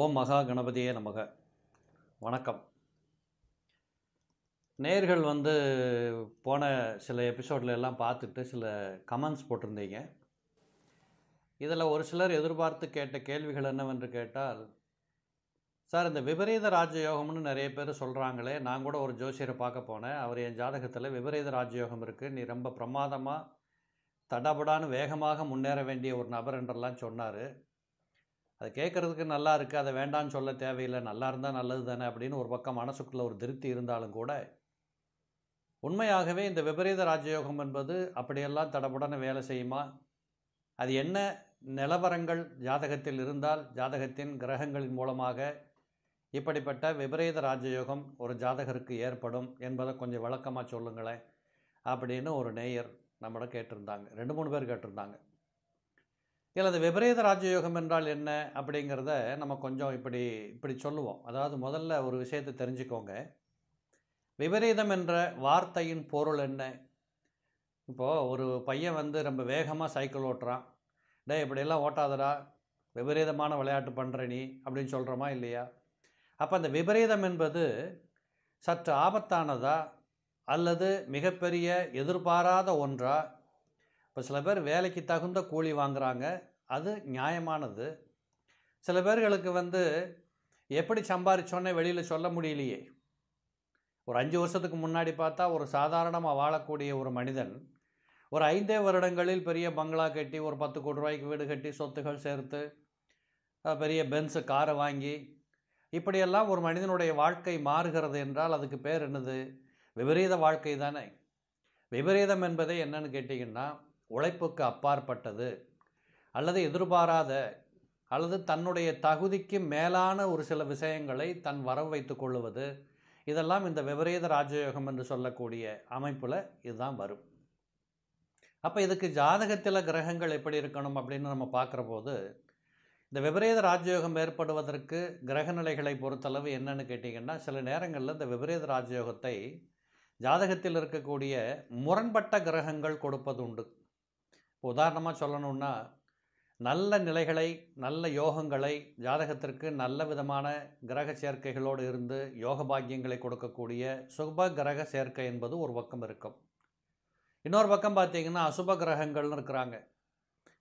ஓம் மகா கணபதியே நமக வணக்கம் நேர்கள் வந்து போன சில எபிசோடில் எல்லாம் பார்த்துட்டு சில கமெண்ட்ஸ் போட்டிருந்தீங்க இதில் ஒரு சிலர் எதிர்பார்த்து கேட்ட கேள்விகள் என்னவென்று கேட்டால் சார் இந்த விபரீத ராஜயோகம்னு நிறைய பேர் சொல்கிறாங்களே நான் கூட ஒரு ஜோசியரை பார்க்க போனேன் அவர் என் ஜாதகத்தில் விபரீத ராஜயோகம் இருக்குது நீ ரொம்ப பிரமாதமாக தடபடான்னு வேகமாக முன்னேற வேண்டிய ஒரு நபர் என்றெல்லாம் சொன்னார் அது கேட்குறதுக்கு நல்லா இருக்குது அதை வேண்டான்னு சொல்ல தேவையில்லை நல்லா இருந்தால் நல்லது தானே அப்படின்னு ஒரு பக்கம் மனசுக்குள்ள ஒரு திருப்தி இருந்தாலும் கூட உண்மையாகவே இந்த விபரீத ராஜயோகம் என்பது அப்படியெல்லாம் தடபுடன வேலை செய்யுமா அது என்ன நிலவரங்கள் ஜாதகத்தில் இருந்தால் ஜாதகத்தின் கிரகங்களின் மூலமாக இப்படிப்பட்ட விபரீத ராஜயோகம் ஒரு ஜாதகருக்கு ஏற்படும் என்பதை கொஞ்சம் விளக்கமாக சொல்லுங்களேன் அப்படின்னு ஒரு நேயர் நம்மளை கேட்டிருந்தாங்க ரெண்டு மூணு பேர் கேட்டிருந்தாங்க இல்லை அந்த விபரீத ராஜயோகம் என்றால் என்ன அப்படிங்கிறத நம்ம கொஞ்சம் இப்படி இப்படி சொல்லுவோம் அதாவது முதல்ல ஒரு விஷயத்தை தெரிஞ்சுக்கோங்க விபரீதம் என்ற வார்த்தையின் பொருள் என்ன இப்போது ஒரு பையன் வந்து ரொம்ப வேகமாக சைக்கிள் ஓட்டுறான் டே இப்படியெல்லாம் ஓட்டாதடா விபரீதமான விளையாட்டு பண்ணுற நீ அப்படின்னு சொல்கிறோமா இல்லையா அப்போ அந்த விபரீதம் என்பது சற்று ஆபத்தானதா அல்லது மிகப்பெரிய எதிர்பாராத ஒன்றா இப்போ சில பேர் வேலைக்கு தகுந்த கூலி வாங்குகிறாங்க அது நியாயமானது சில பேர்களுக்கு வந்து எப்படி சம்பாரிச்சோன்னே வெளியில் சொல்ல முடியலையே ஒரு அஞ்சு வருஷத்துக்கு முன்னாடி பார்த்தா ஒரு சாதாரணமாக வாழக்கூடிய ஒரு மனிதன் ஒரு ஐந்தே வருடங்களில் பெரிய பங்களா கட்டி ஒரு பத்து கோடி ரூபாய்க்கு வீடு கட்டி சொத்துகள் சேர்த்து பெரிய பென்ஸு காரை வாங்கி இப்படியெல்லாம் ஒரு மனிதனுடைய வாழ்க்கை மாறுகிறது என்றால் அதுக்கு பேர் என்னது விபரீத வாழ்க்கை தானே விபரீதம் என்பதை என்னன்னு கேட்டிங்கன்னா உழைப்புக்கு அப்பாற்பட்டது அல்லது எதிர்பாராத அல்லது தன்னுடைய தகுதிக்கு மேலான ஒரு சில விஷயங்களை தன் வரவு வைத்து கொள்ளுவது இதெல்லாம் இந்த விபரீத ராஜயோகம் என்று சொல்லக்கூடிய அமைப்பில் இதுதான் வரும் அப்போ இதுக்கு ஜாதகத்தில் கிரகங்கள் எப்படி இருக்கணும் அப்படின்னு நம்ம பார்க்குற போது இந்த விபரீத ராஜயோகம் ஏற்படுவதற்கு கிரகநிலைகளை பொறுத்தளவு என்னன்னு கேட்டிங்கன்னா சில நேரங்களில் இந்த விபரீத ராஜயோகத்தை ஜாதகத்தில் இருக்கக்கூடிய முரண்பட்ட கிரகங்கள் கொடுப்பது உண்டு உதாரணமாக சொல்லணும்னா நல்ல நிலைகளை நல்ல யோகங்களை ஜாதகத்திற்கு நல்ல விதமான கிரக சேர்க்கைகளோடு இருந்து யோக பாக்கியங்களை கொடுக்கக்கூடிய சுப கிரக சேர்க்கை என்பது ஒரு பக்கம் இருக்கும் இன்னொரு பக்கம் பார்த்திங்கன்னா அசுப கிரகங்கள்னு இருக்கிறாங்க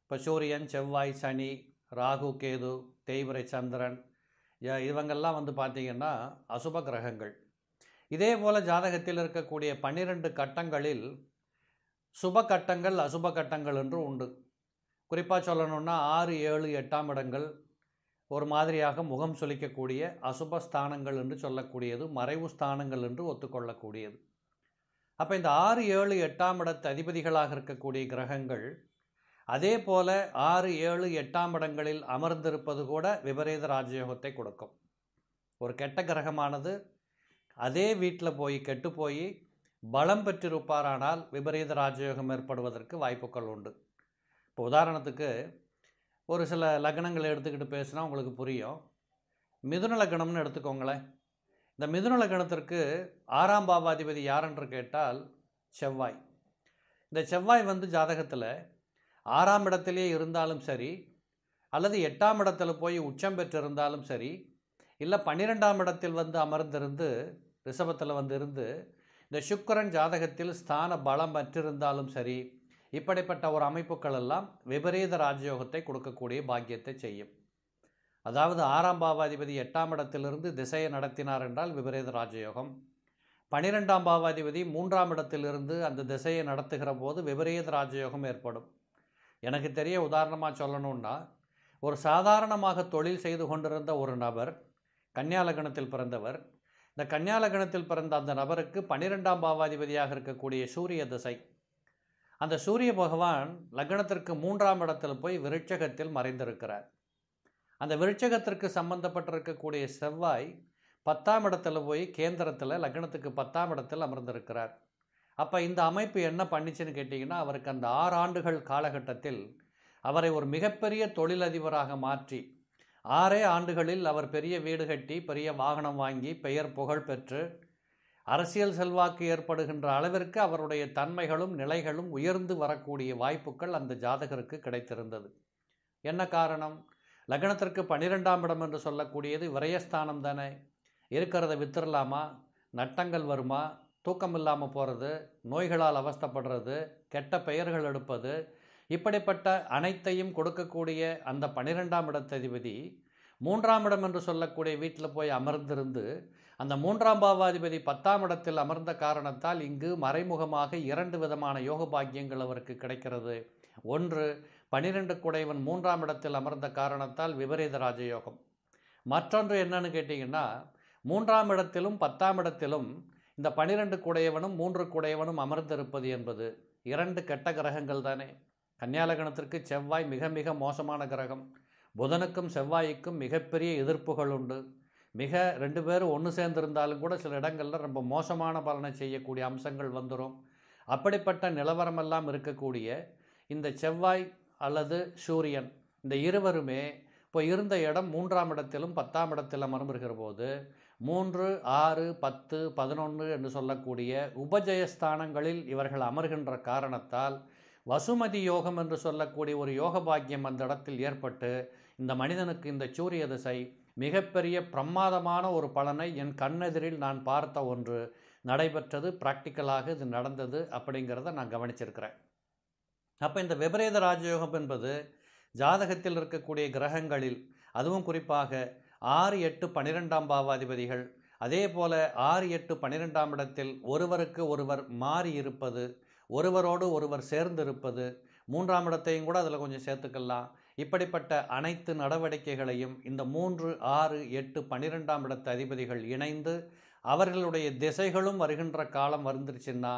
இப்போ சூரியன் செவ்வாய் சனி ராகு கேது தேய்வரை சந்திரன் இவங்கெல்லாம் வந்து பார்த்திங்கன்னா அசுப கிரகங்கள் இதே போல் ஜாதகத்தில் இருக்கக்கூடிய பன்னிரெண்டு கட்டங்களில் சுப கட்டங்கள் அசுப கட்டங்கள் என்று உண்டு குறிப்பாக சொல்லணுன்னா ஆறு ஏழு எட்டாம் இடங்கள் ஒரு மாதிரியாக முகம் சொலிக்கக்கூடிய அசுப ஸ்தானங்கள் என்று சொல்லக்கூடியது மறைவு ஸ்தானங்கள் என்று ஒத்துக்கொள்ளக்கூடியது அப்போ இந்த ஆறு ஏழு எட்டாம் இடத்து அதிபதிகளாக இருக்கக்கூடிய கிரகங்கள் அதே போல் ஆறு ஏழு எட்டாம் இடங்களில் அமர்ந்திருப்பது கூட விபரீத ராஜயோகத்தை கொடுக்கும் ஒரு கெட்ட கிரகமானது அதே வீட்டில் போய் கெட்டு போய் பலம் பெற்றிருப்பாரானால் விபரீத ராஜயோகம் ஏற்படுவதற்கு வாய்ப்புகள் உண்டு இப்போ உதாரணத்துக்கு ஒரு சில லக்னங்களை எடுத்துக்கிட்டு பேசினா உங்களுக்கு புரியும் மிதுன லக்னம்னு எடுத்துக்கோங்களேன் இந்த மிதுன லக்னத்திற்கு ஆறாம் பாபாதிபதி யாரென்று கேட்டால் செவ்வாய் இந்த செவ்வாய் வந்து ஜாதகத்தில் ஆறாம் இடத்திலே இருந்தாலும் சரி அல்லது எட்டாம் இடத்துல போய் உச்சம் பெற்றிருந்தாலும் சரி இல்லை பன்னிரெண்டாம் இடத்தில் வந்து அமர்ந்திருந்து ரிஷபத்தில் வந்திருந்து இந்த சுக்கரன் ஜாதகத்தில் ஸ்தான பலம் பெற்றிருந்தாலும் சரி இப்படிப்பட்ட ஒரு அமைப்புகள் எல்லாம் விபரீத ராஜயோகத்தை கொடுக்கக்கூடிய பாக்கியத்தை செய்யும் அதாவது ஆறாம் பாவாதிபதி எட்டாம் இடத்திலிருந்து திசையை நடத்தினார் என்றால் விபரீத ராஜயோகம் பனிரெண்டாம் பாவாதிபதி மூன்றாம் இடத்திலிருந்து அந்த திசையை நடத்துகிற போது விபரீத ராஜயோகம் ஏற்படும் எனக்கு தெரிய உதாரணமாக சொல்லணுன்னா ஒரு சாதாரணமாக தொழில் செய்து கொண்டிருந்த ஒரு நபர் கன்னியாலகணத்தில் பிறந்தவர் இந்த கன்னியாலகணத்தில் பிறந்த அந்த நபருக்கு பன்னிரெண்டாம் பாவாதிபதியாக இருக்கக்கூடிய சூரிய திசை அந்த சூரிய பகவான் லக்னத்திற்கு மூன்றாம் இடத்தில் போய் விருட்சகத்தில் மறைந்திருக்கிறார் அந்த விருட்சகத்திற்கு சம்பந்தப்பட்டிருக்கக்கூடிய செவ்வாய் பத்தாம் இடத்துல போய் கேந்திரத்தில் லக்னத்துக்கு பத்தாம் இடத்தில் அமர்ந்திருக்கிறார் அப்போ இந்த அமைப்பு என்ன பண்ணிச்சுன்னு கேட்டிங்கன்னா அவருக்கு அந்த ஆறு ஆண்டுகள் காலகட்டத்தில் அவரை ஒரு மிகப்பெரிய தொழிலதிபராக மாற்றி ஆறே ஆண்டுகளில் அவர் பெரிய வீடு கட்டி பெரிய வாகனம் வாங்கி பெயர் புகழ் பெற்று அரசியல் செல்வாக்கு ஏற்படுகின்ற அளவிற்கு அவருடைய தன்மைகளும் நிலைகளும் உயர்ந்து வரக்கூடிய வாய்ப்புகள் அந்த ஜாதகருக்கு கிடைத்திருந்தது என்ன காரணம் லக்னத்திற்கு பன்னிரெண்டாம் இடம் என்று சொல்லக்கூடியது விரயஸ்தானம் தானே இருக்கிறத வித்துடலாமா நட்டங்கள் வருமா தூக்கம் இல்லாமல் போகிறது நோய்களால் அவஸ்தப்படுறது கெட்ட பெயர்கள் எடுப்பது இப்படிப்பட்ட அனைத்தையும் கொடுக்கக்கூடிய அந்த பனிரெண்டாம் இடத்ததிபதி மூன்றாம் இடம் என்று சொல்லக்கூடிய வீட்டில் போய் அமர்ந்திருந்து அந்த மூன்றாம் பாவாதிபதி பத்தாம் இடத்தில் அமர்ந்த காரணத்தால் இங்கு மறைமுகமாக இரண்டு விதமான யோக பாக்கியங்கள் அவருக்கு கிடைக்கிறது ஒன்று பனிரெண்டு குடைவன் மூன்றாம் இடத்தில் அமர்ந்த காரணத்தால் விபரீத ராஜயோகம் மற்றொன்று என்னன்னு கேட்டிங்கன்னா மூன்றாம் இடத்திலும் பத்தாம் இடத்திலும் இந்த பனிரெண்டு குடையவனும் மூன்று குடையவனும் அமர்ந்திருப்பது என்பது இரண்டு கெட்ட கிரகங்கள் தானே கன்னியாலகணத்திற்கு செவ்வாய் மிக மிக மோசமான கிரகம் புதனுக்கும் செவ்வாய்க்கும் மிகப்பெரிய எதிர்ப்புகள் உண்டு மிக ரெண்டு பேரும் ஒன்று சேர்ந்திருந்தாலும் கூட சில இடங்களில் ரொம்ப மோசமான பலனை செய்யக்கூடிய அம்சங்கள் வந்துடும் அப்படிப்பட்ட நிலவரமெல்லாம் இருக்கக்கூடிய இந்த செவ்வாய் அல்லது சூரியன் இந்த இருவருமே இப்போ இருந்த இடம் மூன்றாம் இடத்திலும் பத்தாம் இடத்தில் அமர்ந்திருக்கிற போது மூன்று ஆறு பத்து பதினொன்று என்று சொல்லக்கூடிய உபஜயஸ்தானங்களில் இவர்கள் அமர்கின்ற காரணத்தால் வசுமதி யோகம் என்று சொல்லக்கூடிய ஒரு யோக பாக்கியம் அந்த இடத்தில் ஏற்பட்டு இந்த மனிதனுக்கு இந்த சூரிய திசை மிகப்பெரிய பிரமாதமான ஒரு பலனை என் கண்ணெதிரில் நான் பார்த்த ஒன்று நடைபெற்றது ப்ராக்டிக்கலாக இது நடந்தது அப்படிங்கிறத நான் கவனிச்சிருக்கிறேன் அப்போ இந்த விபரீத ராஜயோகம் என்பது ஜாதகத்தில் இருக்கக்கூடிய கிரகங்களில் அதுவும் குறிப்பாக ஆறு எட்டு பன்னிரெண்டாம் பாவாதிபதிகள் அதே போல ஆறு எட்டு பன்னிரெண்டாம் இடத்தில் ஒருவருக்கு ஒருவர் மாறி இருப்பது ஒருவரோடு ஒருவர் சேர்ந்து இருப்பது மூன்றாம் இடத்தையும் கூட அதில் கொஞ்சம் சேர்த்துக்கலாம் இப்படிப்பட்ட அனைத்து நடவடிக்கைகளையும் இந்த மூன்று ஆறு எட்டு பன்னிரெண்டாம் இடத்து அதிபதிகள் இணைந்து அவர்களுடைய திசைகளும் வருகின்ற காலம் வந்துருச்சுன்னா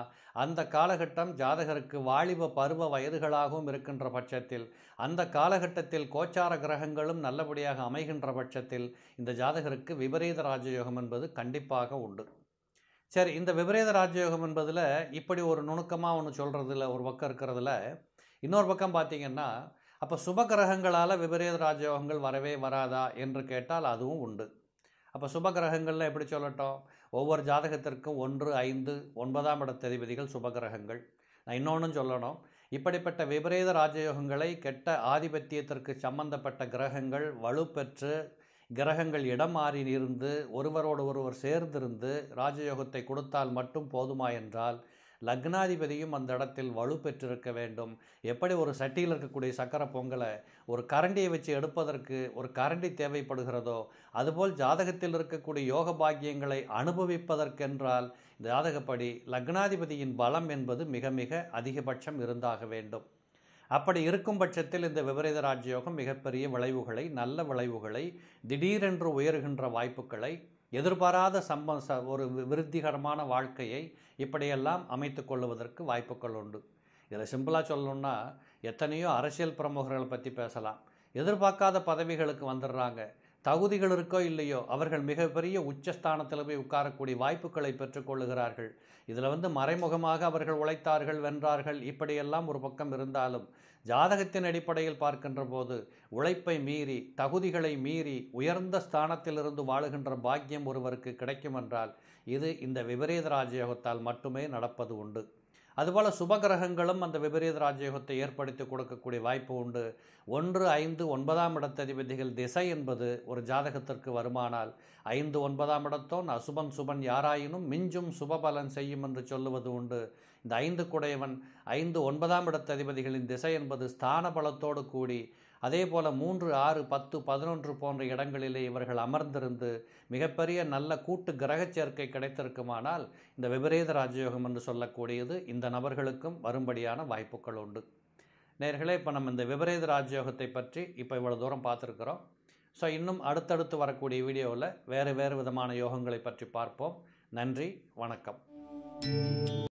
அந்த காலகட்டம் ஜாதகருக்கு வாலிப பருவ வயதுகளாகவும் இருக்கின்ற பட்சத்தில் அந்த காலகட்டத்தில் கோச்சார கிரகங்களும் நல்லபடியாக அமைகின்ற பட்சத்தில் இந்த ஜாதகருக்கு விபரீத ராஜயோகம் என்பது கண்டிப்பாக உண்டு சரி இந்த விபரீத ராஜயோகம் என்பதில் இப்படி ஒரு நுணுக்கமாக ஒன்று சொல்கிறதுல ஒரு பக்கம் இருக்கிறதுல இன்னொரு பக்கம் பார்த்திங்கன்னா அப்போ சுப கிரகங்களால் விபரீத ராஜயோகங்கள் வரவே வராதா என்று கேட்டால் அதுவும் உண்டு அப்போ சுப கிரகங்களில் எப்படி சொல்லட்டும் ஒவ்வொரு ஜாதகத்திற்கும் ஒன்று ஐந்து ஒன்பதாம் இடத்ததிபதிகள் சுப கிரகங்கள் நான் இன்னொன்றும் சொல்லணும் இப்படிப்பட்ட விபரீத ராஜயோகங்களை கெட்ட ஆதிபத்தியத்திற்கு சம்பந்தப்பட்ட கிரகங்கள் வலுப்பெற்று கிரகங்கள் இடம் மாறி இருந்து ஒருவரோடு ஒருவர் சேர்ந்திருந்து ராஜயோகத்தை கொடுத்தால் மட்டும் போதுமா என்றால் லக்னாதிபதியும் அந்த இடத்தில் வலு பெற்றிருக்க வேண்டும் எப்படி ஒரு சட்டியில் இருக்கக்கூடிய சக்கரை பொங்கலை ஒரு கரண்டியை வச்சு எடுப்பதற்கு ஒரு கரண்டி தேவைப்படுகிறதோ அதுபோல் ஜாதகத்தில் இருக்கக்கூடிய யோக பாக்கியங்களை அனுபவிப்பதற்கென்றால் ஜாதகப்படி லக்னாதிபதியின் பலம் என்பது மிக மிக அதிகபட்சம் இருந்தாக வேண்டும் அப்படி இருக்கும் பட்சத்தில் இந்த விபரீத ராஜயோகம் மிகப்பெரிய விளைவுகளை நல்ல விளைவுகளை திடீரென்று உயர்கின்ற வாய்ப்புகளை எதிர்பாராத சம்ப ச ஒரு விருத்திகரமான வாழ்க்கையை இப்படியெல்லாம் அமைத்து கொள்வதற்கு வாய்ப்புகள் உண்டு இதில் சிம்பிளாக சொல்லணும்னா எத்தனையோ அரசியல் பிரமுகர்களை பற்றி பேசலாம் எதிர்பார்க்காத பதவிகளுக்கு வந்துடுறாங்க தகுதிகள் இருக்கோ இல்லையோ அவர்கள் மிகப்பெரிய உச்சஸ்தானத்தில் போய் உட்காரக்கூடிய வாய்ப்புகளை பெற்றுக்கொள்ளுகிறார்கள் இதில் வந்து மறைமுகமாக அவர்கள் உழைத்தார்கள் வென்றார்கள் இப்படியெல்லாம் ஒரு பக்கம் இருந்தாலும் ஜாதகத்தின் அடிப்படையில் பார்க்கின்ற போது உழைப்பை மீறி தகுதிகளை மீறி உயர்ந்த ஸ்தானத்திலிருந்து வாழுகின்ற பாக்கியம் ஒருவருக்கு கிடைக்கும் என்றால் இது இந்த விபரீத ராஜயோகத்தால் மட்டுமே நடப்பது உண்டு அதுபோல் சுபகிரகங்களும் அந்த விபரீத ராஜயோகத்தை ஏற்படுத்தி கொடுக்கக்கூடிய வாய்ப்பு உண்டு ஒன்று ஐந்து ஒன்பதாம் இடத்ததிபதிகள் திசை என்பது ஒரு ஜாதகத்திற்கு வருமானால் ஐந்து ஒன்பதாம் இடத்தோன் அசுபன் சுபன் யாராயினும் மிஞ்சும் சுபபலன் செய்யும் என்று சொல்லுவது உண்டு இந்த ஐந்து குடையவன் ஐந்து ஒன்பதாம் இடத்ததிபதிகளின் திசை என்பது ஸ்தான பலத்தோடு கூடி அதே போல் மூன்று ஆறு பத்து பதினொன்று போன்ற இடங்களிலே இவர்கள் அமர்ந்திருந்து மிகப்பெரிய நல்ல கூட்டு கிரக சேர்க்கை கிடைத்திருக்குமானால் இந்த விபரீத ராஜயோகம் என்று சொல்லக்கூடியது இந்த நபர்களுக்கும் வரும்படியான வாய்ப்புகள் உண்டு நேர்களே இப்போ நம்ம இந்த விபரீத ராஜயோகத்தை பற்றி இப்போ இவ்வளோ தூரம் பார்த்துருக்குறோம் ஸோ இன்னும் அடுத்தடுத்து வரக்கூடிய வீடியோவில் வேறு வேறு விதமான யோகங்களை பற்றி பார்ப்போம் நன்றி வணக்கம்